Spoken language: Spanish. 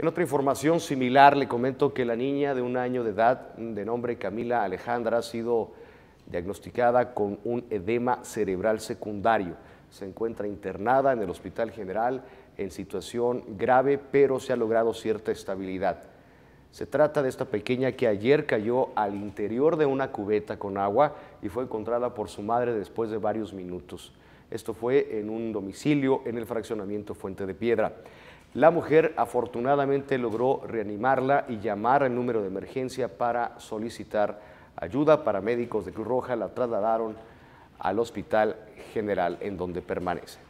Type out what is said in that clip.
En otra información similar, le comento que la niña de un año de edad, de nombre Camila Alejandra, ha sido diagnosticada con un edema cerebral secundario. Se encuentra internada en el Hospital General en situación grave, pero se ha logrado cierta estabilidad. Se trata de esta pequeña que ayer cayó al interior de una cubeta con agua y fue encontrada por su madre después de varios minutos. Esto fue en un domicilio en el fraccionamiento Fuente de Piedra. La mujer afortunadamente logró reanimarla y llamar al número de emergencia para solicitar ayuda. Paramédicos de Cruz Roja la trasladaron al Hospital General en donde permanece.